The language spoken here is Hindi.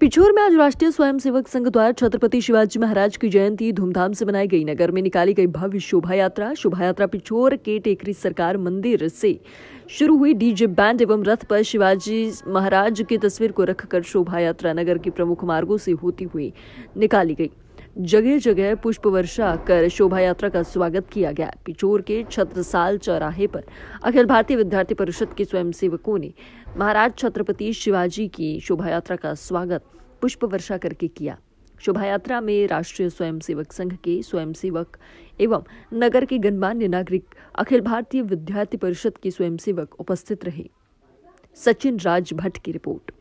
पिछोर में आज राष्ट्रीय स्वयंसेवक संघ द्वारा छत्रपति शिवाजी महाराज की जयंती धूमधाम से मनाई गई नगर में निकाली गई भव्य शोभा यात्रा शोभा यात्रा पिछोर के टेकरी सरकार मंदिर से शुरू हुई डीजे बैंड एवं रथ पर शिवाजी महाराज की तस्वीर को रखकर शोभा यात्रा नगर के प्रमुख मार्गो से होती हुई निकाली गई जगह जगह पुष्प वर्षा कर शोभा यात्रा का स्वागत किया गया पिचोर के छत्रसाल चौराहे पर अखिल भारतीय विद्यार्थी परिषद के स्वयंसेवकों ने महाराज छत्रपति शिवाजी की शोभा यात्रा का स्वागत पुष्प वर्षा करके किया शोभा यात्रा में राष्ट्रीय स्वयंसेवक संघ के स्वयंसेवक एवं नगर के गणमान्य नागरिक अखिल भारतीय विद्यार्थी परिषद के स्वयंसेवक उपस्थित रहे सचिन राज भट्ट की रिपोर्ट